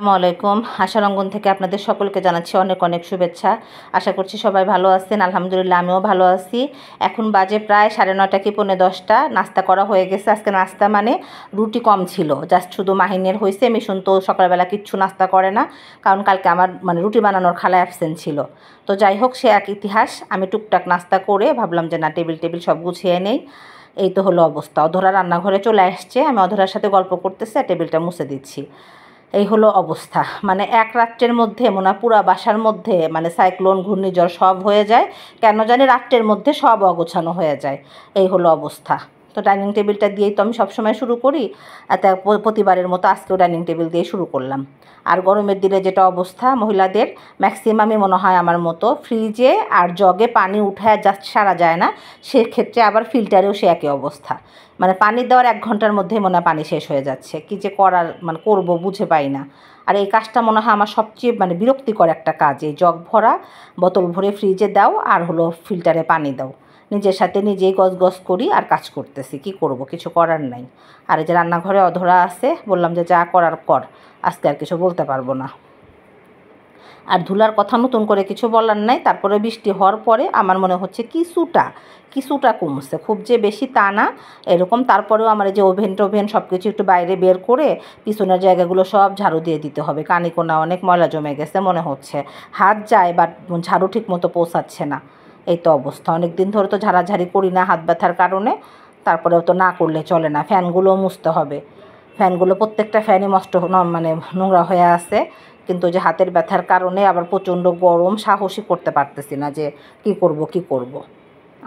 আসসালামাইকুম আলাইকুম অঙ্গন থেকে আপনাদের সকলকে জানাচ্ছি অনেক অনেক শুভেচ্ছা আশা করছি সবাই ভালো আছেন আলহামদুলিল্লাহ আমিও ভালো আছি এখন বাজে প্রায় সাড়ে নটা কি পৌনে দশটা নাস্তা করা হয়ে গেছে আজকে নাস্তা মানে রুটি কম ছিল জাস্ট শুধু মাহিনের হয়েছে মিশুন তো সকালবেলা কিচ্ছু নাস্তা করে না কারণ কালকে আমার মানে রুটি বানানোর খালা অ্যাবসেন্ট ছিল তো যাই হোক সে এক ইতিহাস আমি টুকটাক নাস্তা করে ভাবলাম যে না টেবিল টেবিল সব গুছিয়ে নেই এই তো হলো অবস্থা অধরা রান্নাঘরে চলে আসছে আমি অধরার সাথে গল্প করতেছি আর টেবিলটা মুছে দিচ্ছি এই হলো অবস্থা মানে এক রাত্রের মধ্যে মোনাপুরা বাসার মধ্যে মানে সাইক্লোন ঘূর্ণিঝড় সব হয়ে যায় কেন জানি রাত্রের মধ্যে সব অগোছানো হয়ে যায় এই হলো অবস্থা তো ডাইনিং টেবিলটা দিয়েই তো আমি সবসময় শুরু করি তা প্রতিবারের মতো আজকেও ডাইনিং টেবিল দিয়ে শুরু করলাম আর গরমের দিনে যেটা অবস্থা মহিলাদের ম্যাক্সিমামই মনে হয় আমার মতো ফ্রিজে আর জগে পানি উঠায় জাস্ট সারা যায় না সেক্ষেত্রে আবার ফিল্টারেও সে একই অবস্থা মানে পানি দেওয়ার এক ঘন্টার মধ্যেই মনে হয় পানি শেষ হয়ে যাচ্ছে কি যে করার মানে করবো বুঝে পাই না আর এই কাজটা মনে হয় আমার সবচেয়ে মানে বিরক্তিকর একটা কাজ এই জগ ভরা বোতল ভরে ফ্রিজে দাও আর হলো ফিল্টারে পানি দাও নিজের সাথে নিজেই গজ গজ করি আর কাজ করতেছি কি করব কিছু করার নাই আর এই যে রান্নাঘরে অধরা আছে বললাম যে যা করার কর আজকে আর কিছু বলতে পারবো না আর ধুলার কথা নতুন করে কিছু বলার নাই তারপরে বৃষ্টি হওয়ার পরে আমার মনে হচ্ছে কিছুটা কিছুটা কমছে খুব যে বেশি তা না এরকম তারপরেও আমার যে ওভেন টোভেন সব কিছু একটু বাইরে বের করে পিছনের জায়গাগুলো সব ঝাড়ু দিয়ে দিতে হবে কানিকোনা অনেক ময়লা জমে গেছে মনে হচ্ছে হাত যায় বাট ঝাড়ু ঠিক মতো পৌঁছাচ্ছে না এই তো অবস্থা অনেক দিন ধরে তো ঝাড়াঝাড়ি করি না হাত ব্যথার কারণে তারপরেও তো না করলে চলে না ফ্যানগুলো মুছতে হবে ফ্যানগুলো প্রত্যেকটা ফ্যানই নষ্ট মানে নোংরা হয়ে আছে কিন্তু যে হাতের ব্যথার কারণে আবার প্রচণ্ড গরম সাহসী করতে পারতেছি না যে কি করব কি করব।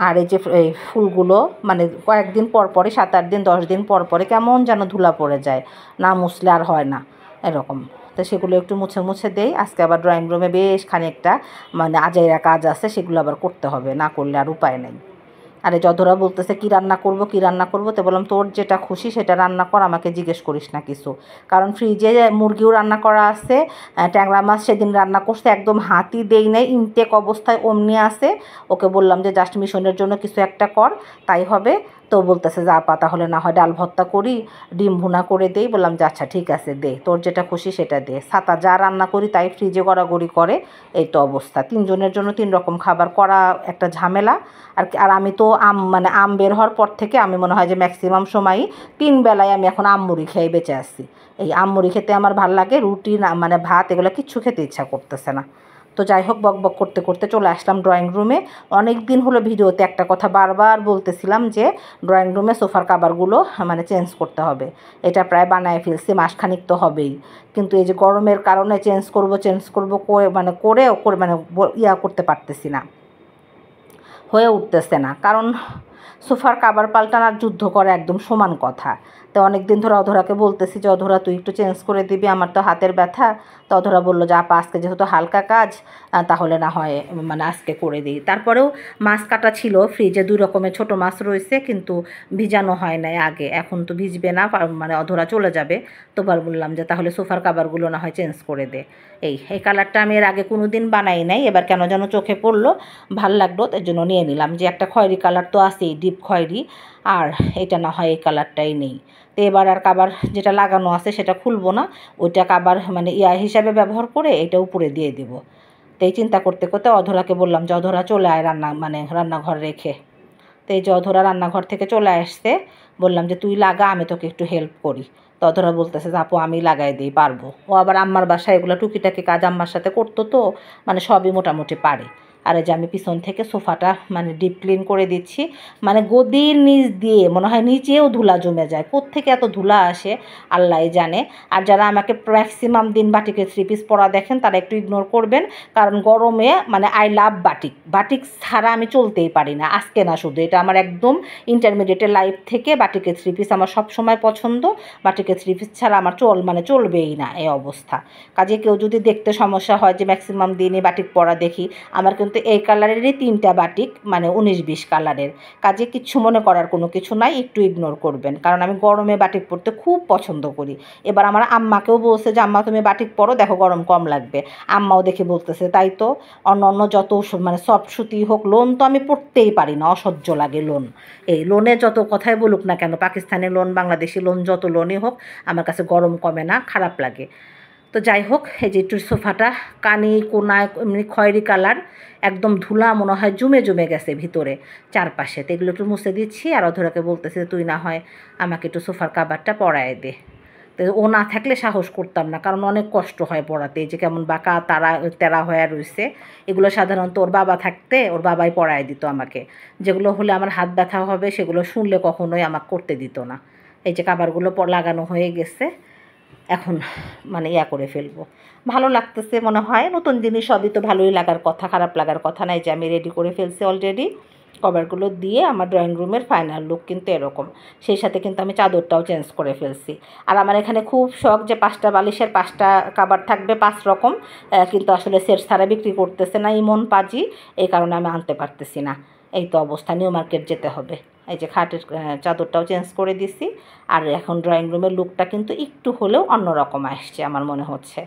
আর এই যে এই ফুলগুলো মানে কয়েকদিন পর পরে সাত আট দিন দশ দিন পর পরে কেমন যেন ধুলা পড়ে যায় না মুছলে আর হয় না এরকম তো সেগুলো একটু মুছে মুছে দেই আজকে আবার ড্রয়িং রুমে বেশ খানিকটা মানে আজাইরা কাজ আছে সেগুলো আবার করতে হবে না করলে আর উপায় নেই আরে যতরা বলতেছে কি রান্না করব কি রান্না করব তো বললাম তোর যেটা খুশি সেটা রান্না কর আমাকে জিজ্ঞেস করিস না কিছু কারণ ফ্রিজে মুরগিও রান্না করা আছে ট্যাংরা মাছ সেদিন রান্না করছে একদম হাতি দেই নাই ইনটেক অবস্থায় অমনি আছে ওকে বললাম যে জাস্ট মিশনের জন্য কিছু একটা কর তাই হবে তো বলতেছে যা পাতা তাহলে না হয় ডাল ভর্তা করি ডিম ভুনা করে দেই বললাম যে আচ্ছা ঠিক আছে দে তোর যেটা খুশি সেটা দে ছাতা যা রান্না করি তাই ফ্রিজে গড়াগড়ি করে এই তো অবস্থা তিনজনের জন্য তিন রকম খাবার করা একটা ঝামেলা আর আর আমি তো আম মানে আম বের হওয়ার পর থেকে আমি মনে হয় যে ম্যাক্সিমাম সময়ই তিন বেলায় আমি এখন আমুড়ি খেয়ে বেঁচে আসছি এই আমুড়ি খেতে আমার ভাল লাগে রুটি না মানে ভাত এগুলো কিচ্ছু খেতে ইচ্ছা করতেছে না তো যাই হোক বক বক করতে করতে চলে আসলাম ড্রয়িং রুমে অনেক দিন হলো ভিডিওতে একটা কথা বারবার বলতেছিলাম যে ড্রয়িং রুমে সোফার কাবারগুলো মানে চেঞ্জ করতে হবে এটা প্রায় বানায় ফেলছি মাসখানিক তো হবেই কিন্তু এই যে গরমের কারণে চেঞ্জ করব চেঞ্জ করব মানে করেও করে মানে ইয়া করতে পারতেছি না হয়ে উঠতেছে না কারণ সোফার কাবার পাল্টানার যুদ্ধ করা একদম সমান কথা তো অনেক দিন ধরে অধরাকে বলতেছি যে অধরা তুই একটু চেঞ্জ করে দিবি আমার তো হাতের ব্যথা তো অধরা বললো যে আপা আজকে যেহেতু হালকা কাজ তাহলে না হয় মানে আজকে করে দিই তারপরেও মাছ কাটা ছিল ফ্রিজে দুই রকমের ছোট মাছ রয়েছে কিন্তু ভিজানো হয় নাই আগে এখন তো ভিজবে না মানে অধরা চলে যাবে তোবার বললাম যে তাহলে সোফার কাবারগুলো না হয় চেঞ্জ করে দে এই এই কালারটা আমি এর আগে কোনো দিন বানাই নাই এবার কেন যেন চোখে পড়লো ভাল লাগলো তার জন্য নিয়ে নিলাম যে একটা খয়েরি কালার তো আছেই ডিপ খয়েরি আর এটা না হয় এই কালারটাই নেই তো এবার আর কাবার যেটা লাগানো আছে সেটা খুলবো না ওইটা কাবার মানে ইয়া হিসাবে ব্যবহার করে এটা উপরে দিয়ে দেব তো এই চিন্তা করতে করতে অধরাকে বললাম যে অধরা চলে আয় রান্না মানে রান্নাঘর রেখে তো এই যে অধরা রান্নাঘর থেকে চলে আসতে বললাম যে তুই লাগা আমি তোকে একটু হেল্প করি তো অধরা বলতেছে আপু আমি লাগাই দিই পারবো ও আবার আম্মার বাসায় এগুলো টুকিটাকি কাজ আম্মার সাথে করতো তো মানে সবই মোটামুটি পারে আর এই যে আমি পিছন থেকে সোফাটা মানে ডিপ ক্লিন করে দিচ্ছি মানে গদির নিচ দিয়ে মনে হয় নিচেও ধুলা জমে যায় কোত্থেকে এত ধুলা আসে আল্লাহ জানে আর যারা আমাকে ম্যাক্সিমাম দিন বাটিকের থ্রি পিস পরা দেখেন তারা একটু ইগনোর করবেন কারণ গরমে মানে আই লাভ বাটিক বাটিক ছাড়া আমি চলতেই পারি না আজকে না শুধু এটা আমার একদম ইন্টারমিডিয়েটের লাইফ থেকে বাটিকের থ্রি পিস আমার সবসময় পছন্দ বাটিকের থ্রি পিস ছাড়া আমার চল মানে চলবেই না এই অবস্থা কাজে কেউ যদি দেখতে সমস্যা হয় যে ম্যাক্সিমাম দিনে বাটিক পরা দেখি আমার কিন্তু বলতে এই কালারেরই তিনটা বাটিক মানে উনিশ বিশ কালারের কাজে কিচ্ছু মনে করার কোনো কিছু নাই একটু ইগনোর করবেন কারণ আমি গরমে বাটিক পরতে খুব পছন্দ করি এবার আমার আম্মাকেও বলছে যে আম্মা তুমি বাটিক পরো দেখো গরম কম লাগবে আম্মাও দেখে বলতেছে তাই তো অন্য অন্য যত মানে সফট সুতি হোক লোন তো আমি পড়তেই পারি না অসহ্য লাগে লোন এই লোনে যত কথাই বলুক না কেন পাকিস্তানের লোন বাংলাদেশি লোন যত লোনই হোক আমার কাছে গরম কমে না খারাপ লাগে তো যাই হোক এই যে একটু সোফাটা কানি কোনায় এমনি খয়েরি কালার একদম ধুলা মনে হয় জমে জমে গেছে ভিতরে চারপাশে তো এগুলো একটু মুছে দিচ্ছি আর অধরাকে বলতেছে তুই না হয় আমাকে একটু সোফার কাবারটা পড়ায় দে তো ও না থাকলে সাহস করতাম না কারণ অনেক কষ্ট হয় পড়াতে যে কেমন বাঁকা তারা তেরা হয়ে রয়েছে এগুলো সাধারণত ওর বাবা থাকতে ওর বাবাই পড়ায় দিত আমাকে যেগুলো হলে আমার হাত ব্যথা হবে সেগুলো শুনলে কখনোই আমাকে করতে দিত না এই যে কাবারগুলো লাগানো হয়ে গেছে এখন মানে ইয়া করে ফেলবো ভালো লাগতেছে মনে হয় নতুন জিনিস সবই তো ভালোই লাগার কথা খারাপ লাগার কথা নাই যে আমি রেডি করে ফেলছি অলরেডি কভারগুলো দিয়ে আমার ড্রয়িং রুমের ফাইনাল লুক কিন্তু এরকম সেই সাথে কিন্তু আমি চাদরটাও চেঞ্জ করে ফেলছি আর আমার এখানে খুব শখ যে পাঁচটা বালিশের পাঁচটা কাবার থাকবে পাঁচ রকম কিন্তু আসলে সেট সারা বিক্রি করতেছে না ইমন পাজি এই কারণে আমি আনতে পারতেছি না এই তো অবস্থা নিউ মার্কেট যেতে হবে এই যে খাটের চাদরটাও চেঞ্জ করে দিছি আর এখন ড্রয়িং রুমের লুকটা কিন্তু একটু হলেও অন্যরকম আসছে আমার মনে হচ্ছে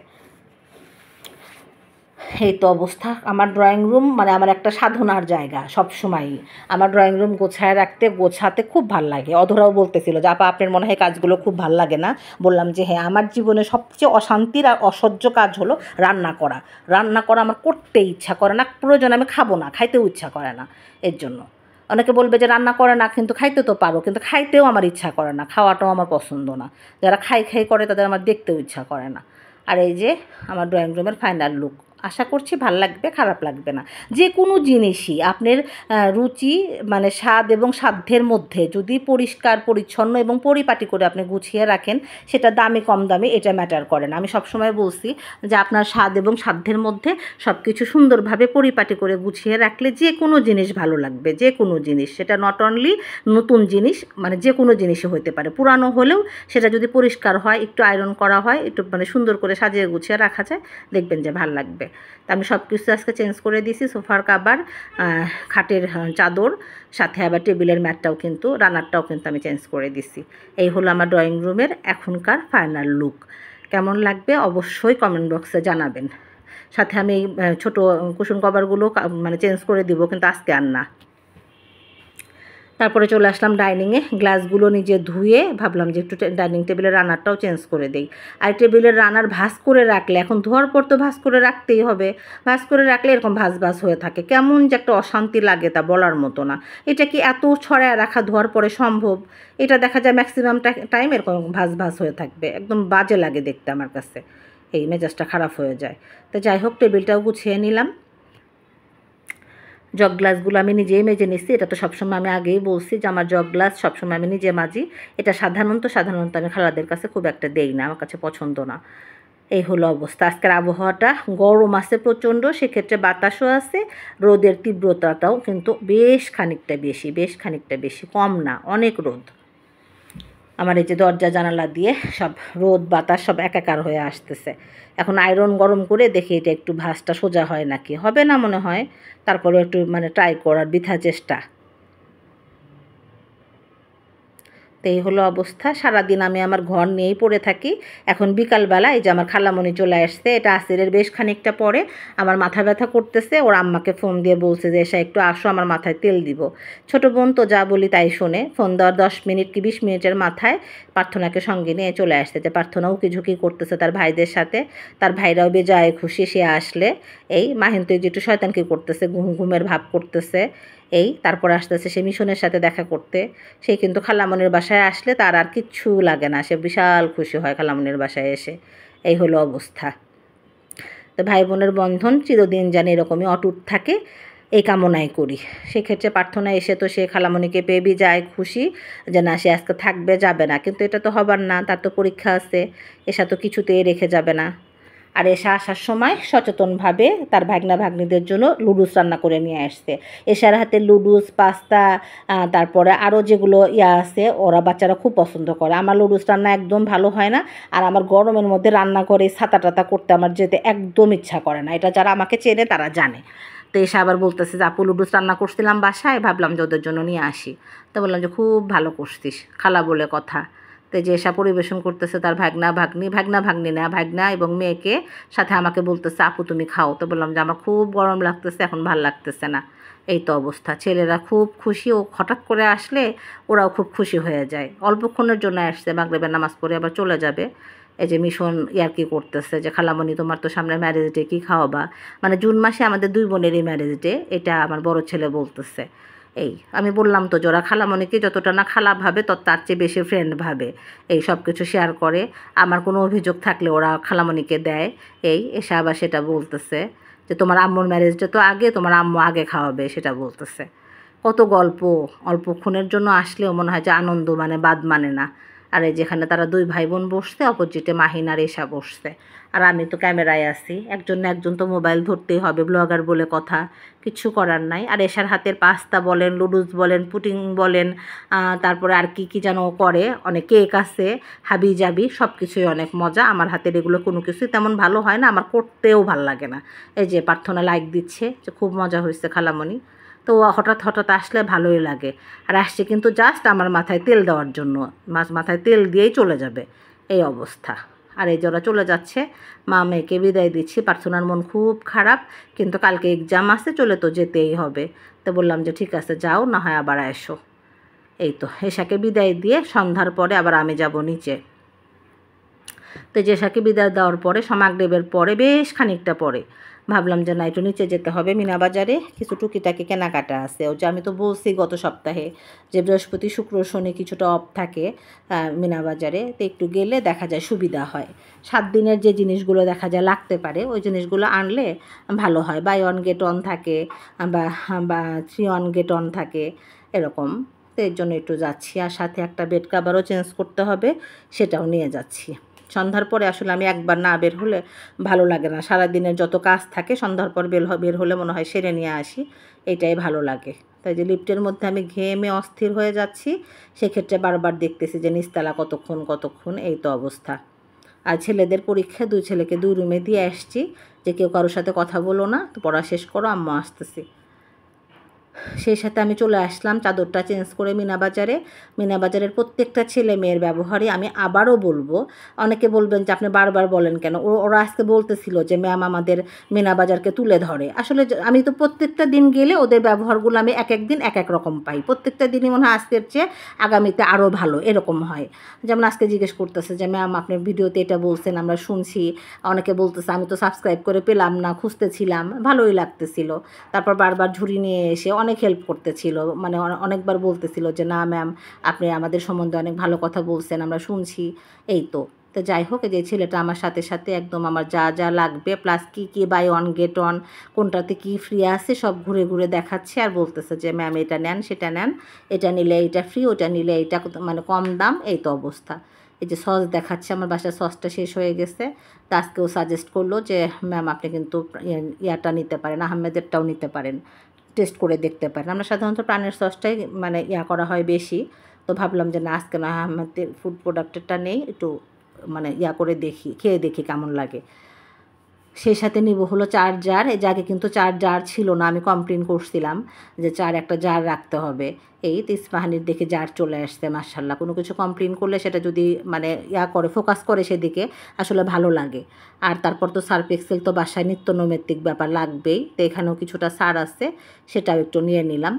এই তো অবস্থা আমার ড্রয়িং রুম মানে আমার একটা সাধনার জায়গা সব সময়ই আমার ড্রয়িং রুম গোছায় রাখতে গোছাতে খুব ভাল লাগে অধরাও বলতেছিল যে আপা আপনার মনে হয় কাজগুলো খুব ভাল লাগে না বললাম যে হ্যাঁ আমার জীবনে সবচেয়ে অশান্তির আর অসহ্য কাজ হলো রান্না করা রান্না করা আমার করতে ইচ্ছা করে না প্রয়োজন আমি খাবো না খাইতেও ইচ্ছা করে না এর জন্য অনেকে বলবে যে রান্না করে না কিন্তু খাইতে তো পারো কিন্তু খাইতেও আমার ইচ্ছা করে না খাওয়াটাও আমার পছন্দ না যারা খাই খাই করে তাদের আমার দেখতেও ইচ্ছা করে না আর এই যে আমার ড্রয়িং রুমের ফাইনাল লুক আশা করছি ভাল লাগবে খারাপ লাগবে না যে কোনো জিনিসই আপনার রুচি মানে স্বাদ এবং সাধ্যের মধ্যে যদি পরিষ্কার পরিচ্ছন্ন এবং পরিপাটি করে আপনি গুছিয়ে রাখেন সেটা দামি কম দামে এটা ম্যাটার করে না আমি সবসময় বলছি যে আপনার স্বাদ এবং সাধ্যের মধ্যে সব কিছু সুন্দরভাবে পরিপাটি করে গুছিয়ে রাখলে যে কোনো জিনিস ভালো লাগবে যে কোনো জিনিস সেটা নট অনলি নতুন জিনিস মানে যে কোনো জিনিসই হতে পারে পুরানো হলেও সেটা যদি পরিষ্কার হয় একটু আয়রন করা হয় একটু মানে সুন্দর করে সাজিয়ে গুছিয়ে রাখা যায় দেখবেন যে ভাল লাগবে তা আমি সব কিছু আজকে চেঞ্জ করে দিয়েছি সোফার কাবার খাটের চাদর সাথে আবার টেবিলের ম্যাটটাও কিন্তু রানারটাও কিন্তু আমি চেঞ্জ করে দিছি এই হলো আমার ড্রয়িং রুমের এখনকার ফাইনাল লুক কেমন লাগবে অবশ্যই কমেন্ট বক্সে জানাবেন সাথে আমি ছোট কুশন কভারগুলো মানে চেঞ্জ করে দিব কিন্তু আজকে আর না তারপরে চলে আসলাম ডাইনিংয়ে গ্লাসগুলো নিজে ধুয়ে ভাবলাম যে একটু ডাইনিং টেবিলের রানারটাও চেঞ্জ করে দিই আর টেবিলের রানার ভাস করে রাখলে এখন ধোয়ার পর তো ভাস করে রাখতেই হবে ভাস করে রাখলে এরকম ভাস ভাস হয়ে থাকে কেমন যে একটা অশান্তি লাগে তা বলার মতো না এটা কি এত ছড়ায় রাখা ধোয়ার পরে সম্ভব এটা দেখা যায় ম্যাক্সিমাম টাইম এরকম ভাস ভাস হয়ে থাকবে একদম বাজে লাগে দেখতে আমার কাছে এই মেজাজটা খারাপ হয়ে যায় তো যাই হোক টেবিলটাও গুছিয়ে নিলাম জগ গ্লাসগুলো আমি নিজেই মেজে নিচ্ছি এটা তো সবসময় আমি আগেই বলছি যে আমার জগ গ্লাস সবসময় আমি নিজে মাজি এটা সাধারণত সাধারণত আমি খালাদের কাছে খুব একটা দেই না আমার কাছে পছন্দ না এই হলো অবস্থা আজকের আবহাওয়াটা গরম আছে প্রচণ্ড সেক্ষেত্রে বাতাসও আছে রোদের তীব্রতাটাও কিন্তু বেশ খানিকটা বেশি বেশ খানিকটা বেশি কম না অনেক রোদ আমার এই যে দরজা জানালা দিয়ে সব রোদ বাতাস সব একাকার হয়ে আসতেছে এখন আয়রন গরম করে দেখি এটা একটু ভাঁজটা সোজা হয় নাকি হবে না মনে হয় তারপরেও একটু মানে ট্রাই করার বৃথা চেষ্টা তো এই হলো অবস্থা সারাদিন আমি আমার ঘর নিয়েই পড়ে থাকি এখন বিকালবেলা এই যে আমার খালামণি চলে আসছে এটা আসিরের বেশ খানিকটা পরে আমার মাথা ব্যথা করতেছে ওর আম্মাকে ফোন দিয়ে বলছে যে এসে একটু আসো আমার মাথায় তেল দিব ছোট বোন তো যা বলি তাই শোনে ফোন দেওয়ার দশ মিনিট কি বিশ মিনিটের মাথায় প্রার্থনাকে সঙ্গে নিয়ে চলে আসছে যে প্রার্থনা কি করতেছে তার ভাইদের সাথে তার ভাইরাও বেজায় খুশি সে আসলে এই মাহিন তুই যেটু শয়তানকে করতেছে ঘুম ঘুমের ভাব করতেছে এই তারপর আস্তে সে মিশনের সাথে দেখা করতে সে কিন্তু খালামনির বাসায় আসলে তার আর কিচ্ছু লাগে না সে বিশাল খুশি হয় খালামনির বাসায় এসে এই হলো অবস্থা তো ভাই বোনের বন্ধন চিরদিন যেন এরকমই অটুট থাকে এই কামনাই করি সেক্ষেত্রে প্রার্থনা এসে তো সে খালামণিকে পেবি যায় খুশি যে না সে আজকে থাকবে যাবে না কিন্তু এটা তো হবার না তার তো পরীক্ষা আছে এসা তো কিছুতেই রেখে যাবে না আর এসে আসার সময় সচেতনভাবে তার ভাগনা ভাগ্নিদের জন্য লুডুস রান্না করে নিয়ে আসছে এসার হাতে লুডুস পাস্তা তারপরে আরও যেগুলো ইয়া আছে ওরা বাচ্চারা খুব পছন্দ করে আমার লুডুস রান্না একদম ভালো হয় না আর আমার গরমের মধ্যে রান্না করে ছাতা টাতা করতে আমার যেতে একদম ইচ্ছা করে না এটা যারা আমাকে চেনে তারা জানে তো এসে আবার বলতেছে যে আপু লুডুস রান্না করছিলাম বাসায় ভাবলাম যে ওদের জন্য নিয়ে আসি তো বললাম যে খুব ভালো করছিস খালা বলে কথা যে যেসা পরিবেশন করতেছে তার ভাগনা ভাগ্নি ভাগনা ভাগ্নি না ভাগনা এবং মেয়েকে সাথে আমাকে বলতেছে আপু তুমি খাও তো বললাম যে আমার খুব গরম লাগতেছে এখন ভাল লাগতেছে না এই তো অবস্থা ছেলেরা খুব খুশি ও হঠাৎ করে আসলে ওরাও খুব খুশি হয়ে যায় অল্পক্ষণের জন্য আসছে মাগরেবের নামাজ পড়ে আবার চলে যাবে এই যে মিশন কি করতেছে যে খালামণি তোমার তো সামনে ম্যারেজ ডে কী খাওয়াবা মানে জুন মাসে আমাদের দুই বোনেরই ম্যারেজ ডে এটা আমার বড় ছেলে বলতেছে এই আমি বললাম তো জোড়া খালামণিকে মানে যতটা না খালা ভাবে তত তার চেয়ে বেশি ফ্রেন্ড ভাবে এই সব কিছু শেয়ার করে আমার কোনো অভিযোগ থাকলে ওরা খালামণিকে দেয় এই এসে আবার সেটা বলতেছে যে তোমার আম্মুর ম্যারেজটা তো আগে তোমার আম্মু আগে খাওয়াবে সেটা বলতেছে কত গল্প অল্পক্ষণের জন্য আসলেও মনে হয় যে আনন্দ মানে বাদ মানে না আর এই যেখানে তারা দুই ভাই বোন বসছে অপোজিটে মাহিন আর এসা বসছে আর আমি তো ক্যামেরায় আছি একজন না একজন তো মোবাইল ধরতেই হবে ব্লগার বলে কথা কিছু করার নাই আর এসার হাতের পাস্তা বলেন লুডুস বলেন পুটিং বলেন তারপরে আর কি কি যেন করে অনেক কেক আছে হাবি জাবি সব কিছুই অনেক মজা আমার হাতের এগুলো কোনো কিছুই তেমন ভালো হয় না আমার করতেও ভাল লাগে না এই যে প্রার্থনা লাইক দিচ্ছে যে খুব মজা হয়েছে খালামণি তো হঠাৎ হঠাৎ আসলে ভালোই লাগে আর আসছে কিন্তু জাস্ট আমার মাথায় তেল দেওয়ার জন্য মাছ মাথায় তেল দিয়েই চলে যাবে এই অবস্থা আর এই জরা চলে যাচ্ছে মা মেয়েকে বিদায় দিচ্ছি পার্থনার মন খুব খারাপ কিন্তু কালকে এক্সাম আসে চলে তো যেতেই হবে তো বললাম যে ঠিক আছে যাও না হয় আবার এসো এই তো এশাকে বিদায় দিয়ে সন্ধ্যার পরে আবার আমি যাব নিচে তো জেসাকে বিদায় দেওয়ার পরে সমাগদেবের পরে বেশ খানিকটা পরে ভাবলাম যে না একটু নিচে যেতে হবে মিনাবাজারে কিছু টুকিটাকি কেনাকাটা আছে যে আমি তো বলছি গত সপ্তাহে যে বৃহস্পতি শুক্র শনি কিছুটা অফ থাকে মিনাবাজারে তো একটু গেলে দেখা যায় সুবিধা হয় সাত দিনের যে জিনিসগুলো দেখা যায় লাগতে পারে ওই জিনিসগুলো আনলে ভালো হয় বাই অন গেট অন থাকে বা বা থ্রি অন গেট অন থাকে এরকম তো এর জন্য একটু যাচ্ছি আর সাথে একটা বেড কাভারও চেঞ্জ করতে হবে সেটাও নিয়ে যাচ্ছি সন্ধ্যার পরে আসলে আমি একবার না বের হলে ভালো লাগে না সারাদিনের যত কাজ থাকে সন্ধ্যার পর বের বের হলে মনে হয় সেরে নিয়ে আসি এটাই ভালো লাগে তাই যে লিফটের মধ্যে আমি ঘেমে অস্থির হয়ে যাচ্ছি সেক্ষেত্রে বারবার দেখতেছি যে নিস্তালা কতক্ষণ কতক্ষণ এই তো অবস্থা আর ছেলেদের পরীক্ষায় দুই ছেলেকে দুই রুমে দিয়ে আসছি যে কেউ কারোর সাথে কথা বলো না তো পড়া শেষ করো আম্মা আসতেছি সেই সাথে আমি চলে আসলাম চাদরটা চেঞ্জ করে মিনাবাজারে মিনাবাজারের প্রত্যেকটা ছেলে মেয়ের ব্যবহারে আমি আবারও বলবো অনেকে বলবেন যে আপনি বারবার বলেন কেন ওরা আজকে বলতেছিল যে ম্যাম আমাদের মিনাবাজারকে তুলে ধরে আসলে আমি তো প্রত্যেকটা দিন গেলে ওদের ব্যবহারগুলো আমি এক এক দিন এক এক রকম পাই প্রত্যেকটা দিনই মনে হয় আজকের চেয়ে আগামীতে আরও ভালো এরকম হয় যেমন আজকে জিজ্ঞেস করতেছে যে ম্যাম আপনার ভিডিওতে এটা বলছেন আমরা শুনছি অনেকে বলতেছে আমি তো সাবস্ক্রাইব করে পেলাম না খুঁজতেছিলাম ভালোই লাগতেছিল তারপর বারবার ঝুড়ি নিয়ে এসে অনেক অনেক হেল্প করতেছিল মানে অনেকবার বলতেছিল যে না ম্যাম আপনি আমাদের সম্বন্ধে অনেক ভালো কথা বলছেন আমরা শুনছি এই তো তো যাই হোক যে ছেলেটা আমার সাথে সাথে একদম আমার যা যা লাগবে প্লাস কী কী বাই অন গেট অন কোনটাতে কী ফ্রি আছে সব ঘুরে ঘুরে দেখাচ্ছে আর বলতেছে যে ম্যাম এটা নেন সেটা নেন এটা নিলে এটা ফ্রি ওটা নিলে এটা মানে কম দাম এই তো অবস্থা এই যে সস দেখাচ্ছে আমার বাসার সসটা শেষ হয়ে গেছে তা ও সাজেস্ট করলো যে ম্যাম আপনি কিন্তু ইয়াটা নিতে পারেন আহমেদেরটাও নিতে পারেন টেস্ট করে দেখতে পারেন আমরা সাধারণত প্রাণের সসটাই মানে ইয়া করা হয় বেশি তো ভাবলাম যে না আজকে না আমাদের ফুড প্রোডাক্টেরটা নেই একটু মানে ইয়া করে দেখি খেয়ে দেখি কেমন লাগে সে সাথে নিব হলো চার জার এই জাগে কিন্তু চার জার ছিল না আমি কমপ্লেন করছিলাম যে চার একটা জার রাখতে হবে এই তো দেখে জার চলে আসছে মার্শাল্লাহ কোনো কিছু কমপ্লেন করলে সেটা যদি মানে ইয়া করে ফোকাস করে সেদিকে আসলে ভালো লাগে আর তারপর তো সার্ফ এক্সেল তো বাসায় নিত্য নৈমিত্তিক ব্যাপার লাগবেই তো এখানেও কিছুটা সার আছে সেটাও একটু নিয়ে নিলাম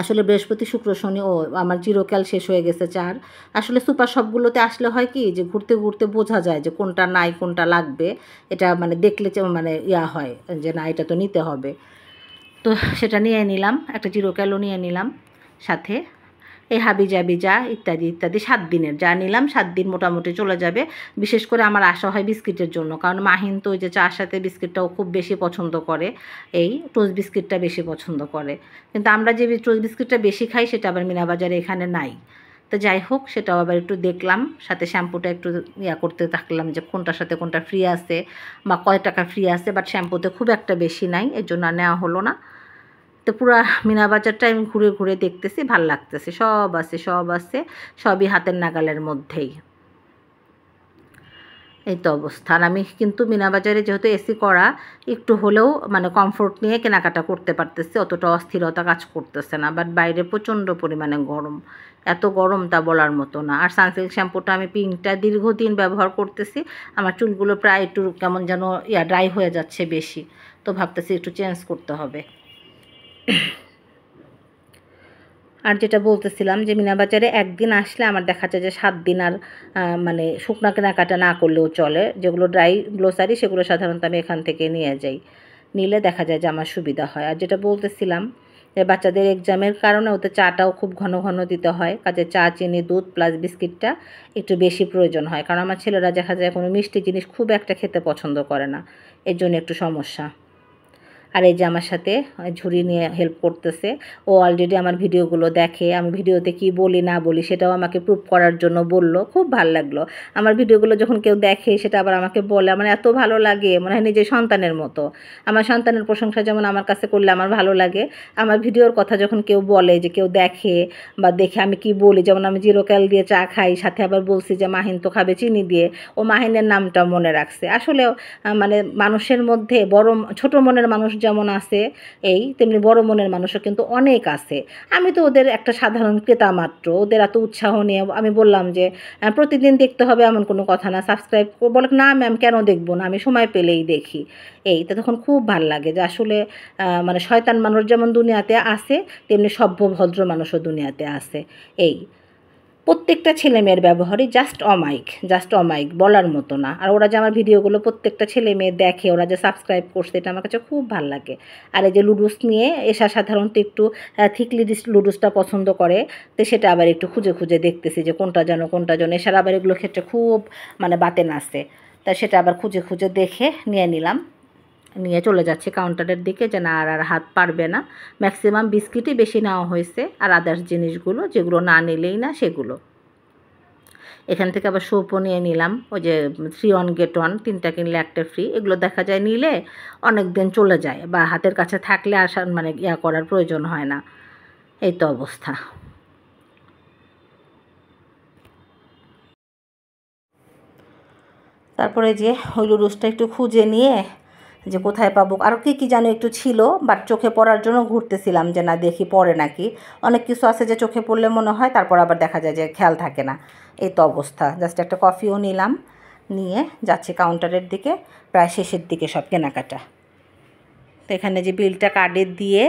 আসলে বৃহস্পতি শুক্র শনি ও আমার জিরোকাল শেষ হয়ে গেছে চার আসলে সুপার শপগুলোতে আসলে হয় কি যে ঘুরতে ঘুরতে বোঝা যায় যে কোনটা নাই কোনটা লাগবে এটা মানে দেখলে মানে ইয়া হয় যে না এটা তো নিতে হবে তো সেটা নিয়ে নিলাম একটা জিরোকালও নিয়ে নিলাম সাথে এই হাবিজাবি যা ইত্যাদি ইত্যাদি সাত দিনের যা নিলাম সাত দিন মোটামুটি চলে যাবে বিশেষ করে আমার আশা হয় বিস্কিটের জন্য কারণ মাহিন তো ওই যে চার সাথে বিস্কিটটাও খুব বেশি পছন্দ করে এই টোস্ট বিস্কিটটা বেশি পছন্দ করে কিন্তু আমরা যে টোস্ট বিস্কিটটা বেশি খাই সেটা আবার মিনাবাজারে এখানে নাই তো যাই হোক সেটাও আবার একটু দেখলাম সাথে শ্যাম্পুটা একটু ইয়া করতে থাকলাম যে কোনটার সাথে কোনটা ফ্রি আছে বা কয় টাকা ফ্রি আছে বাট শ্যাম্পুতে খুব একটা বেশি নাই এর জন্য নেওয়া হলো না তো পুরো মিনা বাজারটা আমি ঘুরে ঘুরে দেখতেছি ভাল লাগতেছে সব আছে সব আছে সবই হাতের নাগালের মধ্যেই এই তো অবস্থান আমি কিন্তু মিনা বাজারে যেহেতু এসি করা একটু হলেও মানে কমফোর্ট নিয়ে কেনাকাটা করতে পারতেছি অতটা অস্থিরতা কাজ করতেছে না বাট বাইরে প্রচণ্ড পরিমাণে গরম এত গরম তা বলার মতো না আর সানসিল্ক শ্যাম্পুটা আমি পিঙ্কটা দীর্ঘদিন ব্যবহার করতেছি আমার চুলগুলো প্রায় একটু কেমন যেন ইয়া ড্রাই হয়ে যাচ্ছে বেশি তো ভাবতেছি একটু চেঞ্জ করতে হবে আর যেটা বলতেছিলাম যে মিনাবাজারে একদিন আসলে আমার দেখা যায় যে সাত দিন আর মানে শুকনো কেনাকাটা না করলেও চলে যেগুলো ড্রাই গ্লোসারি সেগুলো সাধারণত আমি এখান থেকে নিয়ে যাই নিলে দেখা যায় যে আমার সুবিধা হয় আর যেটা বলতেছিলাম যে বাচ্চাদের এক্সামের কারণে ওতে চাটাও খুব ঘন ঘন দিতে হয় কাজে চা চিনি দুধ প্লাস বিস্কিটটা একটু বেশি প্রয়োজন হয় কারণ আমার ছেলেরা দেখা যায় কোনো মিষ্টি জিনিস খুব একটা খেতে পছন্দ করে না এর জন্য একটু সমস্যা আর এই যে আমার সাথে ঝুড়ি নিয়ে হেল্প করতেছে ও অলরেডি আমার ভিডিওগুলো দেখে আমি ভিডিওতে কি বলি না বলি সেটাও আমাকে প্রুভ করার জন্য বলল খুব ভাল লাগলো আমার ভিডিওগুলো যখন কেউ দেখে সেটা আবার আমাকে বলে আমার এত ভালো লাগে মনে হয় নিজের সন্তানের মতো আমার সন্তানের প্রশংসা যেমন আমার কাছে করলে আমার ভালো লাগে আমার ভিডিওর কথা যখন কেউ বলে যে কেউ দেখে বা দেখে আমি কি বলি যেমন আমি জিরোকাল দিয়ে চা খাই সাথে আবার বলছি যে মাহিন তো খাবে চিনি দিয়ে ও মাহিনের নামটা মনে রাখছে আসলে মানে মানুষের মধ্যে বড় ছোট মনের মানুষ যেমন আছে এই তেমনি বড় মনের মানুষও কিন্তু অনেক আছে আমি তো ওদের একটা সাধারণ ক্রেতা মাত্র ওদের এত উৎসাহ নিয়ে আমি বললাম যে প্রতিদিন দেখতে হবে এমন কোনো কথা না সাবস্ক্রাইব বলে না ম্যাম কেন দেখবো না আমি সময় পেলেই দেখি এই তো তখন খুব ভাল লাগে যে আসলে মানে শয়তান মানুষ যেমন দুনিয়াতে আছে তেমনি সভ্য ভদ্র মানুষও দুনিয়াতে আছে এই প্রত্যেকটা ছেলে মেয়ের ব্যবহারই জাস্ট অমাইক জাস্ট অমাইক বলার মতো না আর ওরা যে আমার ভিডিওগুলো প্রত্যেকটা ছেলে মেয়ে দেখে ওরা যে সাবস্ক্রাইব করছে এটা আমার কাছে খুব ভাল লাগে আর এই যে লুডুস নিয়ে এসা সাধারণত একটু থিকলি লুডুসটা পছন্দ করে তো সেটা আবার একটু খুঁজে খুঁজে দেখতেছি যে কোনটা যেন কোনটা যেন এসার আবার এগুলো ক্ষেত্রে খুব মানে বাতেন আসে তা সেটা আবার খুঁজে খুঁজে দেখে নিয়ে নিলাম নিয়ে চলে যাচ্ছে কাউন্টারের দিকে যে না আর হাত পারবে না ম্যাক্সিমাম বিস্কিটই বেশি নেওয়া হয়েছে আর আদার্স জিনিসগুলো যেগুলো না নিলেই না সেগুলো এখান থেকে আবার সোপো নিয়ে নিলাম ওই যে থ্রি ওয়ান গেট ওয়ান তিনটা কিনলে একটা ফ্রি এগুলো দেখা যায় নিলে অনেক দিন চলে যায় বা হাতের কাছে থাকলে আসা মানে ইয়া করার প্রয়োজন হয় না এই তো অবস্থা তারপরে যে হইলু রুসটা একটু খুঁজে নিয়ে যে কোথায় পাবো আরও কী কী যেন একটু ছিল বাট চোখে পড়ার জন্য ঘুরতেছিলাম যে না দেখি পড়ে নাকি অনেক কিছু আছে যে চোখে পড়লে মনে হয় তারপর আবার দেখা যায় যে খেয়াল থাকে না এই তো অবস্থা জাস্ট একটা কফিও নিলাম নিয়ে যাচ্ছি কাউন্টারের দিকে প্রায় শেষের দিকে সব কেনাকাটা তো এখানে যে বিলটা কার্ডে দিয়ে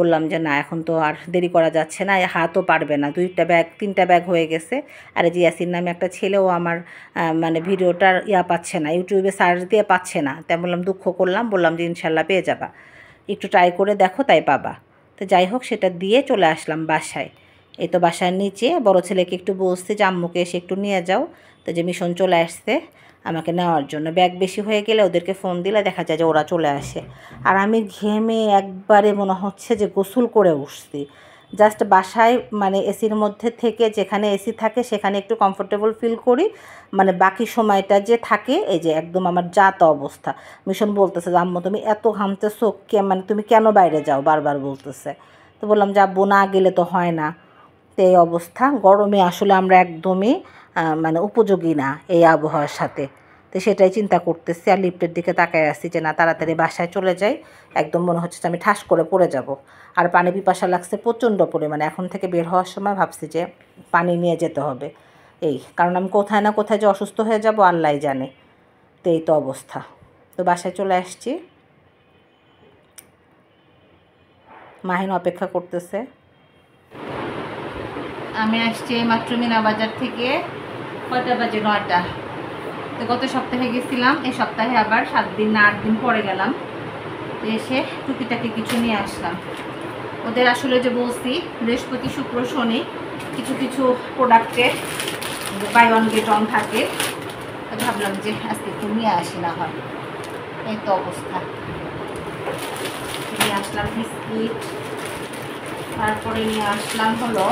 বললাম যে না এখন তো আর দেরি করা যাচ্ছে না হাতও পারবে না দুইটা ব্যাগ তিনটা ব্যাগ হয়ে গেছে আর জিয়াসির নামে একটা ছেলেও আমার মানে ভিডিওটার ইয়া পাচ্ছে না ইউটিউবে সার্চ দিয়ে পাচ্ছে না তাই বললাম দুঃখ করলাম বললাম যে ইনশাল্লাহ পেয়ে যাবা একটু ট্রাই করে দেখো তাই পাবা তো যাই হোক সেটা দিয়ে চলে আসলাম বাসায় এই তো বাসার নিচে বড়ো ছেলেকে একটু বসতে জাম্মুকে এসে একটু নিয়ে যাও তো যে মিশন চলে আসছে আমাকে নেওয়ার জন্য ব্যাগ বেশি হয়ে গেলে ওদেরকে ফোন দিলে দেখা যায় যে ওরা চলে আসে আর আমি ঘেমে একবারে মনে হচ্ছে যে গোসল করে উঠছি জাস্ট বাসায় মানে এসির মধ্যে থেকে যেখানে এসি থাকে সেখানে একটু কমফোর্টেবল ফিল করি মানে বাকি সময়টা যে থাকে এই যে একদম আমার জাত অবস্থা মিশন বলতেছে যে আম্মা তুমি এত ঘামতেছো কে মানে তুমি কেন বাইরে যাও বারবার বলতেছে তো বললাম যা বোনা না গেলে তো হয় না তো এই অবস্থা গরমে আসলে আমরা একদমই মানে উপযোগী না এই আবহাওয়ার সাথে তো সেটাই চিন্তা করতেছি আর লিফ্টের দিকে তাকায় আসছি যে না তাড়াতাড়ি বাসায় চলে যাই একদম মনে হচ্ছে যে আমি ঠাস করে পড়ে যাব আর পানি পিপাসা লাগছে প্রচণ্ড পরিমাণে এখন থেকে বের হওয়ার সময় ভাবছি যে পানি নিয়ে যেতে হবে এই কারণ আমি কোথায় না কোথায় যে অসুস্থ হয়ে যাব আল্লাহ জানে তো এই তো অবস্থা তো বাসায় চলে আসছি মাহিন অপেক্ষা করতেছে আমি আসছি মাত্র মিনা বাজার থেকে কয়টা বাজে নয়টা তো গত সপ্তাহে গেছিলাম এই সপ্তাহে আবার সাত দিন না আট দিন পরে গেলাম এসে টুকিটাকে কিছু নিয়ে আসলাম ওদের আসলে যে বলছি বৃহস্পতি শুক্র শনি কিছু কিছু প্রোডাক্টের বাই ওয়ান গেট অন থাকে ভাবলাম যে আজকে একটু নিয়ে আসি না হয় এই তো অবস্থা নিয়ে আসলাম বিস্কিট তারপরে নিয়ে আসলাম হলো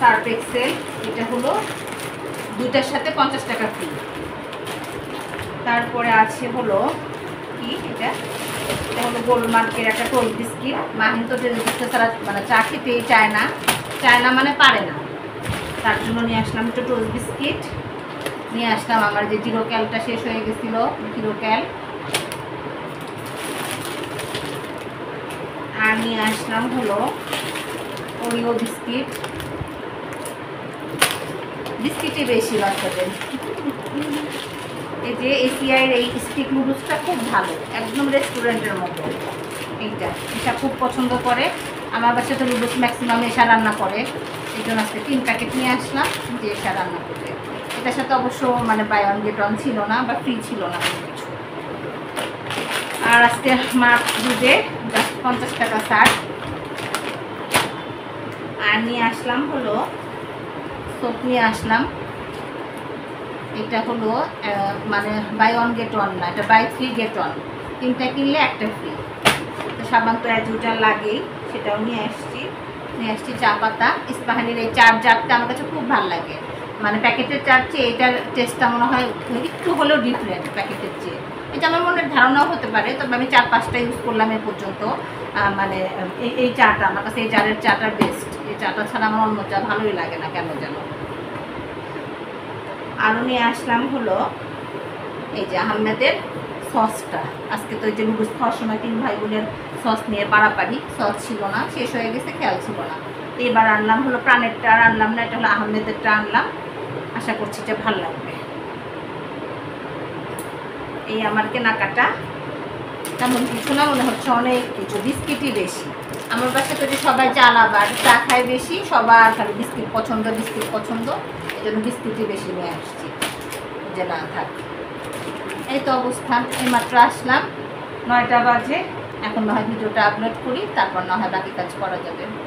সার্ফ এক্সেল এটা হলো দুটার সাথে পঞ্চাশ টাকা ফ্রি তারপরে আছে হলো কি এটা এটা হলো গোলমার্কের একটা টোল বিস্কিট মাহিন তো তারা মানে চা খেতেই চায় না চায় না মানে পারে না তার জন্য নিয়ে আসলাম একটু টোল বিস্কিট নিয়ে আসলাম আমার যে জিরো ক্যালটা শেষ হয়ে গেছিলো জিরো ক্যাল আর নিয়ে আসলাম হলো ওরিও বিস্কিট বিস্কিটই বেশি বাচ্চাদের এই যে এসিআইয়ের এই স্টিক নুডলসটা খুব ভালো একদম রেস্টুরেন্টের মতো এইটা এটা খুব পছন্দ করে আমার বাচ্চা তো নুডলস ম্যাক্সিমাম এসা রান্না করে এই জন্য আজকে তিন প্যাকেট নিয়ে আসলাম যে এসা রান্না করবে এটার সাথে অবশ্য মানে বায়ন গেট অন ছিল না বা ফ্রি ছিল না আর আজকে মাছ দুধে পঞ্চাশ টাকা ষাট আর নিয়ে আসলাম হলো সোপ নিয়ে আসলাম এটা হলো মানে বাই ওয়ান গেট ওয়ান না এটা বাই থ্রি গেট ওয়ান তিনটা কিনলে একটা ফ্রি সাবান তো দুটা লাগেই সেটাও নিয়ে আসছি নিয়ে আসছি চা পাতা ইস্পাহানির এই চার জারটা আমার কাছে খুব ভালো লাগে মানে প্যাকেটের চার চেয়ে এটার টেস্টটা মনে হয় একটু হলেও ডিফারেন্ট প্যাকেটের চেয়ে এটা আমার মনে ধারণাও হতে পারে তবে আমি চার পাঁচটা ইউজ করলাম এ পর্যন্ত মানে এই চাটা আমার কাছে এই চারের চাটা বেস্ট এই চাটা ছাড়া আমার অন্য চা ভালোই লাগে না কেন যেন আরও নিয়ে আসলাম হলো এই যে আহমেদের সসটা আজকে তো এই যে নুডলস খাওয়ার সময় তিন ভাই বোনের সস নিয়ে পাড়াপাড়ি সস ছিল না শেষ হয়ে গেছে খেয়াল ছিল না তো এবার আনলাম হলো প্রাণেরটা আর আনলাম না এটা হলো আহমেদেরটা আনলাম আশা করছি এটা ভালো লাগবে এই আমার কেনাকাটা তেমন কিছু না মনে হচ্ছে অনেক কিছু বিস্কিটই বেশি আমার বাসা তৈরি সবাই চাল আবার চা খায় বেশি সবার খালি বিস্কিট পছন্দ বিস্কিট পছন্দ এই জন্য বিস্কিটই বেশি নিয়ে আসছি যে না থাক এই তো অবস্থা মাত্র আসলাম নয়টা বাজে এখন না হয় ভিডিওটা আপলোড করি তারপর না হয় বাকি কাজ করা যাবে